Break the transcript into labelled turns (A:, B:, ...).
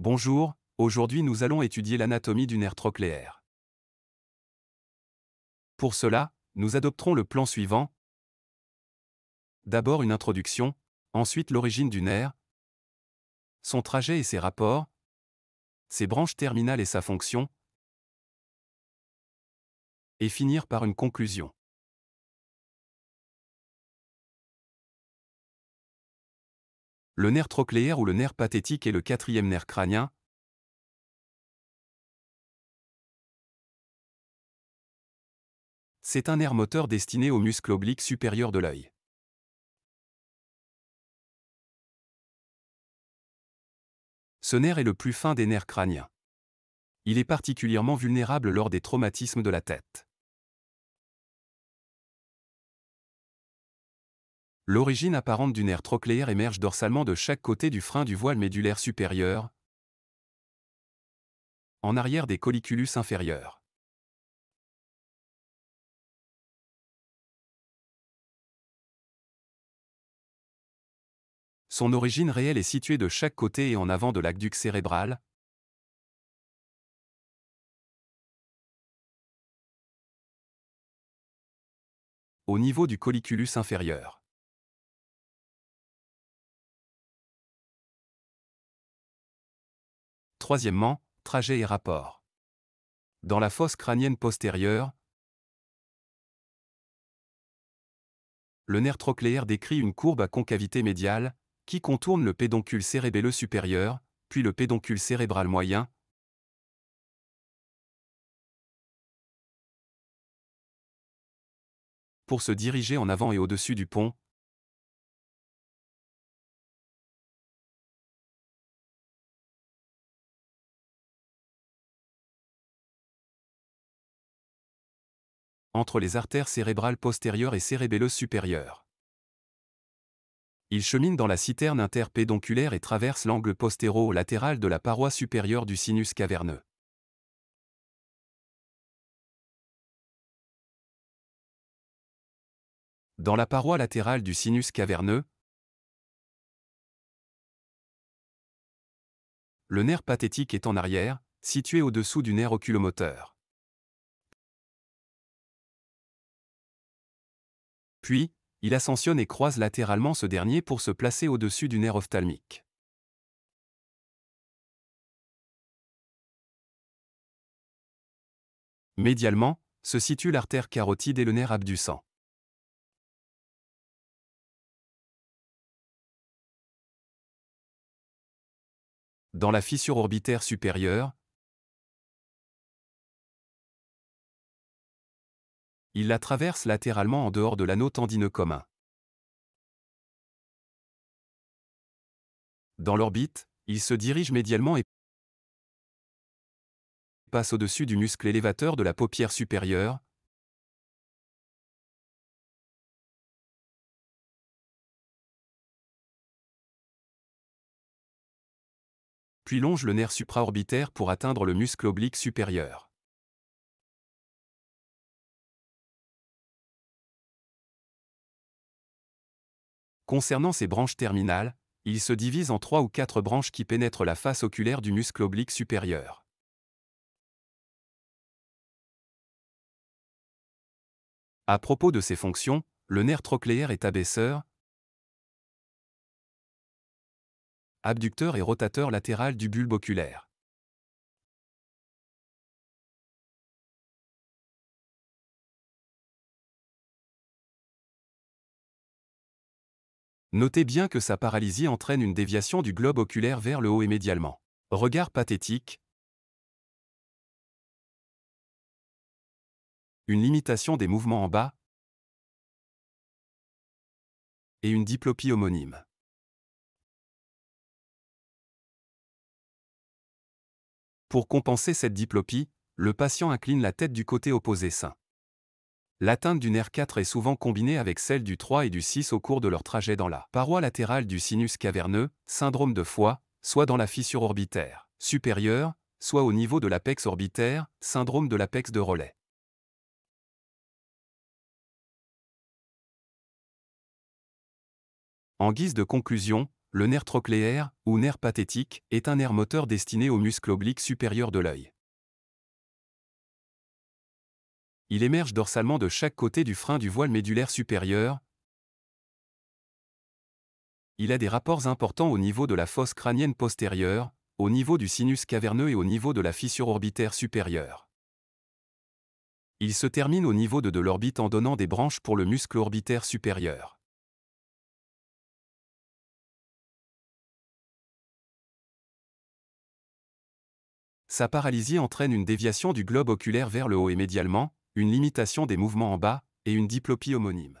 A: Bonjour, aujourd'hui nous allons étudier l'anatomie du nerf trochléaire. Pour cela, nous adopterons le plan suivant. D'abord une introduction, ensuite l'origine du nerf, son trajet et ses rapports, ses branches terminales et sa fonction,
B: et finir par une conclusion. le nerf trochléaire ou le nerf pathétique est le quatrième nerf crânien. C'est un nerf moteur destiné au muscle oblique supérieur de l'œil.
A: Ce nerf est le plus fin des nerfs crâniens. Il est particulièrement vulnérable lors des traumatismes de la tête. L'origine apparente du nerf trochléaire émerge dorsalement de chaque côté du frein du voile médulaire supérieur, en arrière des colliculus inférieurs.
B: Son origine réelle est située de chaque côté et en avant de l'aqueduc cérébral, au niveau du colliculus inférieur. Troisièmement, trajet et rapport. Dans la
A: fosse crânienne postérieure, le nerf trochléaire décrit une courbe à concavité médiale, qui contourne le pédoncule cérébelleux supérieur, puis le pédoncule cérébral moyen.
B: Pour se diriger en avant et au-dessus du pont,
A: entre les artères cérébrales postérieures et cérébelleuses supérieures. Il chemine dans la citerne interpédonculaire et traverse l'angle postéro-latéral de la paroi supérieure du sinus caverneux. Dans la paroi latérale du sinus caverneux, le nerf pathétique est en arrière, situé au-dessous du nerf oculomoteur. Puis, il ascensionne et croise latéralement ce dernier pour se placer au-dessus du nerf ophtalmique.
B: Médialement, se situe l'artère carotide et le nerf abducent.
A: Dans la fissure orbitaire supérieure, il la traverse latéralement en dehors de l'anneau tendineux commun.
B: Dans l'orbite, il se dirige médialement et passe au-dessus du muscle élévateur de la paupière supérieure, puis longe le nerf supraorbitaire pour atteindre le muscle oblique supérieur.
A: Concernant ses branches terminales, il se divise en trois ou quatre branches qui pénètrent la face oculaire du muscle oblique supérieur. À propos de ses fonctions, le nerf trochléaire
B: est abaisseur, abducteur et rotateur latéral du bulbe oculaire.
A: Notez bien que sa paralysie entraîne une déviation du globe oculaire vers le haut et médialement. Regard pathétique.
B: Une limitation des mouvements en bas. Et une diplopie homonyme.
A: Pour compenser cette diplopie, le patient incline la tête du côté opposé sain l'atteinte du nerf 4 est souvent combinée avec celle du 3 et du 6 au cours de leur trajet dans la paroi latérale du sinus caverneux, syndrome de foie, soit dans la fissure orbitaire supérieure, soit au niveau de l'apex orbitaire, syndrome de l'apex de relais. En guise de conclusion, le nerf trochléaire, ou nerf pathétique, est un nerf moteur destiné au muscle oblique supérieur de l'œil. il émerge dorsalement de chaque côté du frein du voile médulaire supérieur. Il a des rapports importants au niveau de la fosse crânienne postérieure, au niveau du sinus caverneux et au niveau de la fissure orbitaire supérieure. Il se termine au niveau de, de l'orbite en donnant des branches pour le muscle orbitaire supérieur. Sa paralysie entraîne une déviation du globe oculaire vers le haut et médialement, une limitation des mouvements en bas, et une diplopie homonyme.